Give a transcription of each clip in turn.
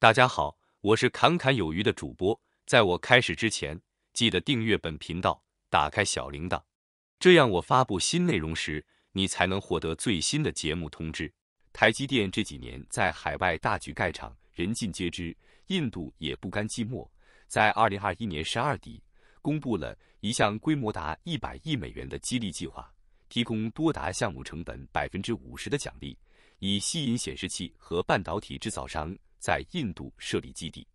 大家好，我是侃侃有余的主播。在我开始之前，记得订阅本频道，打开小铃铛，这样我发布新内容时，你才能获得最新的节目通知。台积电这几年在海外大举盖厂，人尽皆知。印度也不甘寂寞，在二零二一年十二底，公布了一项规模达一百亿美元的激励计划，提供多达项目成本百分之五十的奖励，以吸引显示器和半导体制造商。在印度设立基地。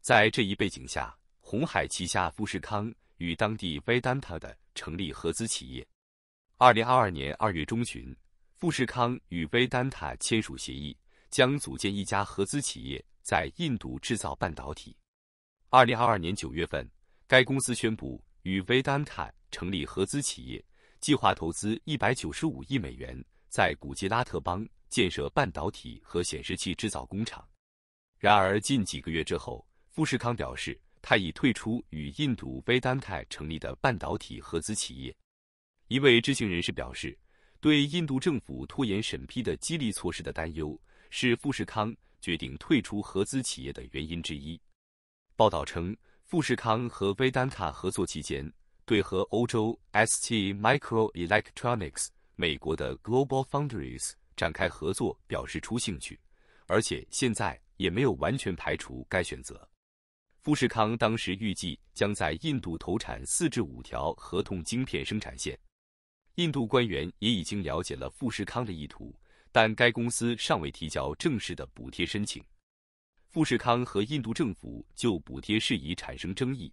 在这一背景下，红海旗下富士康与当地 Vedanta 的成立合资企业。二零二二年二月中旬，富士康与 Vedanta 签署协议，将组建一家合资企业，在印度制造半导体。二零二二年九月份，该公司宣布与 Vedanta 成立合资企业，计划投资一百九十五亿美元，在古吉拉特邦建设半导体和显示器制造工厂。然而，近几个月之后，富士康表示，他已退出与印度 v e d a Vedanta 成立的半导体合资企业。一位知情人士表示，对印度政府拖延审批的激励措施的担忧是富士康决定退出合资企业的原因之一。报道称，富士康和 v e d a Vedanta 合作期间，对和欧洲 ST Microelectronics、美国的 Global Foundries 展开合作表示出兴趣，而且现在。也没有完全排除该选择。富士康当时预计将在印度投产四至五条合同晶片生产线。印度官员也已经了解了富士康的意图，但该公司尚未提交正式的补贴申请。富士康和印度政府就补贴事宜产生争议。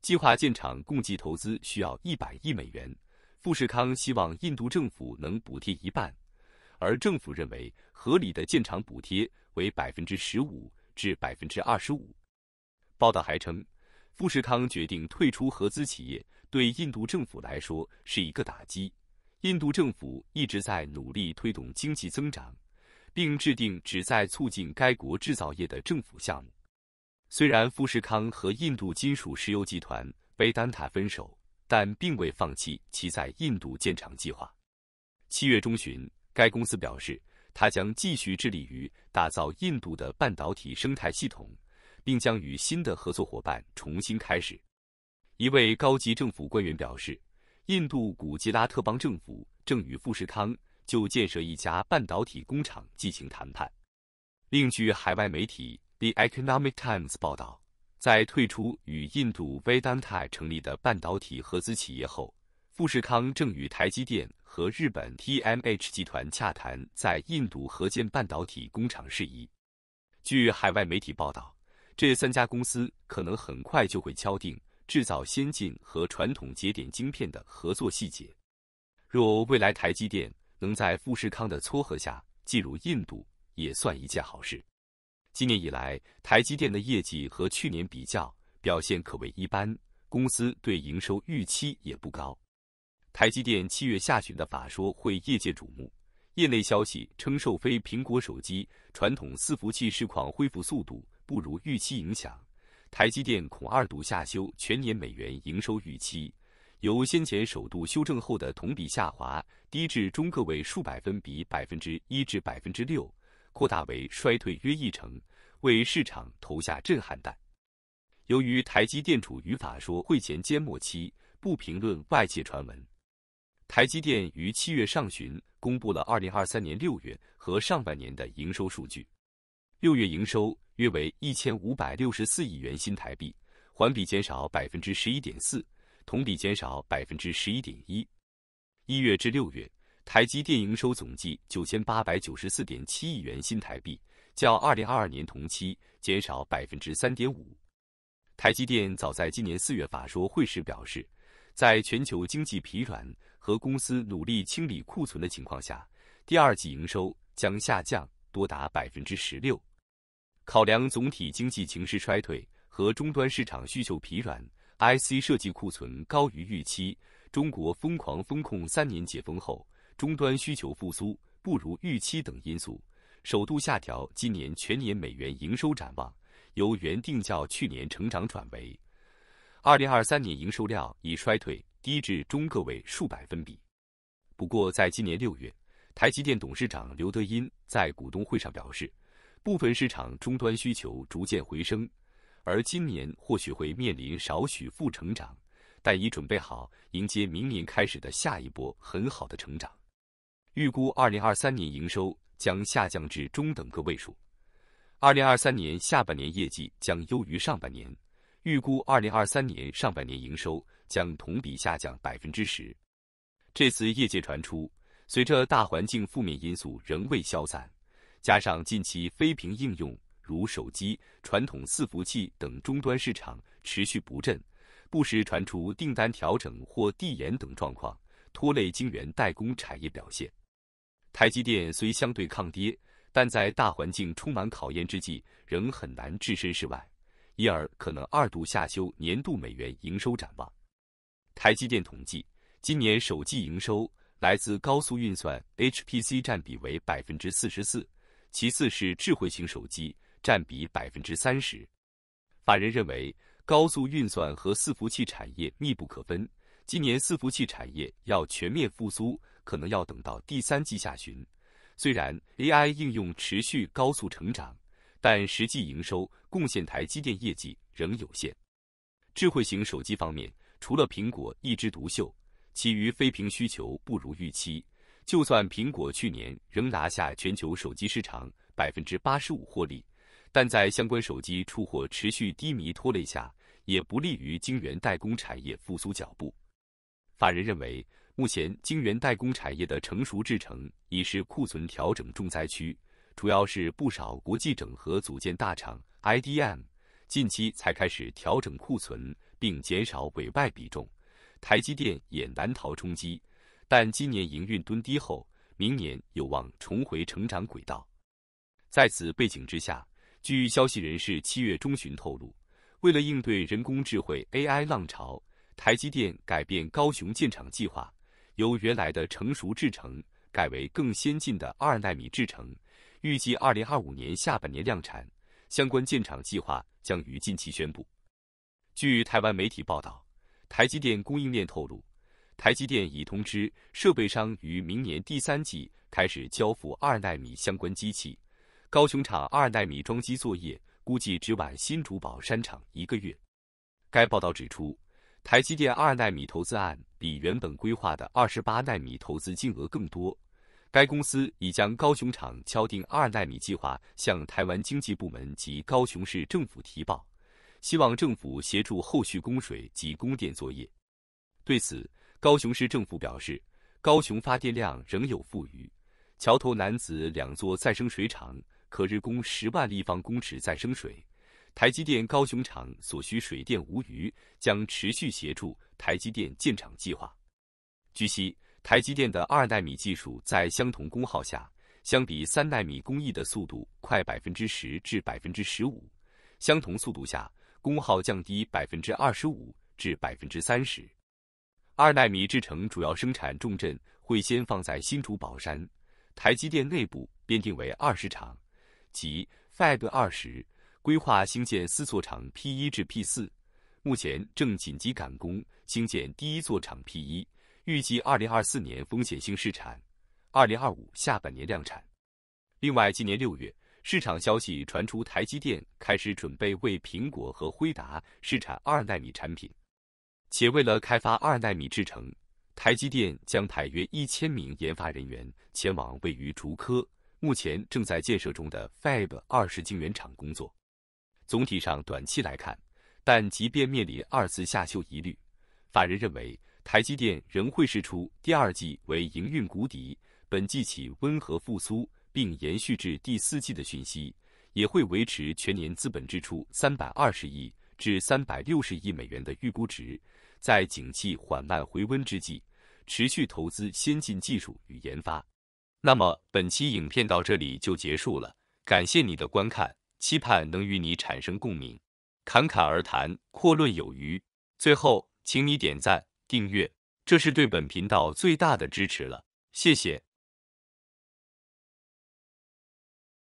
计划建厂共计投资需要100亿美元，富士康希望印度政府能补贴一半。而政府认为合理的建厂补贴为百分之十五至百分之二十五。报道还称，富士康决定退出合资企业，对印度政府来说是一个打击。印度政府一直在努力推动经济增长，并制定旨在促进该国制造业的政府项目。虽然富士康和印度金属石油集团被丹塔分手，但并未放弃其在印度建厂计划。七月中旬。该公司表示，它将继续致力于打造印度的半导体生态系统，并将与新的合作伙伴重新开始。一位高级政府官员表示，印度古吉拉特邦政府正与富士康就建设一家半导体工厂进行谈判。另据海外媒体《The Economic Times》报道，在退出与印度 Vedanta 成立的半导体合资企业后，富士康正与台积电。和日本 T M H 集团洽谈在印度合建半导体工厂事宜。据海外媒体报道，这三家公司可能很快就会敲定制造先进和传统节点晶片的合作细节。若未来台积电能在富士康的撮合下进入印度，也算一件好事。今年以来，台积电的业绩和去年比较表现可谓一般，公司对营收预期也不高。台积电七月下旬的法说会业界瞩目，业内消息称，受非苹果手机、传统伺服器市况恢复速度不如预期影响，台积电恐二度下修全年美元营收预期，由先前首度修正后的同比下滑低至中个位数百分比百分之一至百分之六，扩大为衰退约一成，为市场投下震撼弹。由于台积电处于法说会前缄默期，不评论外界传闻。台积电于七月上旬公布了二零二三年六月和上半年的营收数据。六月营收约为一千五百六十四亿元新台币，环比减少百分之十一点四，同比减少百分之十一点一。一月至六月，台积电营收总计九千八百九十四点七亿元新台币，较二零二二年同期减少百分之三点五。台积电早在今年四月法说会时表示，在全球经济疲软。和公司努力清理库存的情况下，第二季营收将下降多达百分之十六。考量总体经济形势衰退和终端市场需求疲软，IC 设计库存高于预期，中国疯狂风控三年解封后终端需求复苏不如预期等因素，首度下调今年全年美元营收展望，由原定较去年成长转为二零二三年营收料已衰退。低至中个位数百分比。不过，在今年六月，台积电董事长刘德音在股东会上表示，部分市场终端需求逐渐回升，而今年或许会面临少许负成长，但已准备好迎接明年开始的下一波很好的成长。预估2023年营收将下降至中等个位数，2023年下半年业绩将优于上半年。预估二零二三年上半年营收将同比下降百分之十。这次业界传出，随着大环境负面因素仍未消散，加上近期非屏应用如手机、传统伺服器等终端市场持续不振，不时传出订单调整或递延等状况，拖累晶圆代工产业表现。台积电虽相对抗跌，但在大环境充满考验之际，仍很难置身事外。因而可能二度下修年度美元营收展望。台积电统计，今年首季营收来自高速运算 （HPC） 占比为百分之四十四，其次是智慧型手机占比百分之三十。法人认为，高速运算和伺服器产业密不可分，今年伺服器产业要全面复苏，可能要等到第三季下旬。虽然 AI 应用持续高速成长。但实际营收贡献台积电业绩仍有限。智慧型手机方面，除了苹果一枝独秀，其余非屏需求不如预期。就算苹果去年仍拿下全球手机市场百分之八十五获利，但在相关手机出货持续低迷拖累下，也不利于晶圆代工产业复苏脚步。法人认为，目前晶圆代工产业的成熟制程已是库存调整重灾区。主要是不少国际整合组建大厂 IDM，近期才开始调整库存并减少委外比重。台积电也难逃冲击，但今年营运蹲低后，明年有望重回成长轨道。在此背景之下，据消息人士七月中旬透露，为了应对人工智能 AI 浪潮，台积电改变高雄建厂计划，由原来的成熟制程改为更先进的二纳米制程。预计二零二五年下半年量产，相关建厂计划将于近期宣布。据台湾媒体报道，台积电供应链透露，台积电已通知设备商于明年第三季开始交付二纳米相关机器，高雄厂二纳米装机作业估计只晚新竹宝山厂一个月。该报道指出，台积电二纳米投资案比原本规划的二十八纳米投资金额更多。该公司已将高雄厂敲定二纳米计划向台湾经济部门及高雄市政府提报，希望政府协助后续供水及供电作业。对此，高雄市政府表示，高雄发电量仍有富余，桥头南子两座再生水厂可日供十万立方公尺再生水，台积电高雄厂所需水电无余，将持续协助台积电建厂计划。据悉。台积电的二纳米技术在相同功耗下，相比三纳米工艺的速度快百分之十至百分之十五；相同速度下，功耗降低百分之二十五至百分之三十。二纳米制程主要生产重镇会先放在新竹宝山，台积电内部编定为二十厂，即 Fab 二十，规划兴建四座厂 P 一至 P 四，目前正紧急赶工兴建第一座厂 P 一。预计二零二四年风险性试产，二零二五下半年量产。另外，今年六月，市场消息传出，台积电开始准备为苹果和辉达试产二纳米产品，且为了开发二纳米制程，台积电将派约一千名研发人员前往位于竹科目前正在建设中的 Fab 二十晶圆厂工作。总体上，短期来看，但即便面临二次下修疑虑，法人认为。台积电仍会释出第二季为营运谷底，本季起温和复苏，并延续至第四季的讯息，也会维持全年资本支出三百二十亿至三百六十亿美元的预估值。在景气缓慢回温之际，持续投资先进技术与研发。那么本期影片到这里就结束了，感谢你的观看，期盼能与你产生共鸣。侃侃而谈，阔论有余。最后，请你点赞。订阅，这是对本频道最大的支持了，谢谢。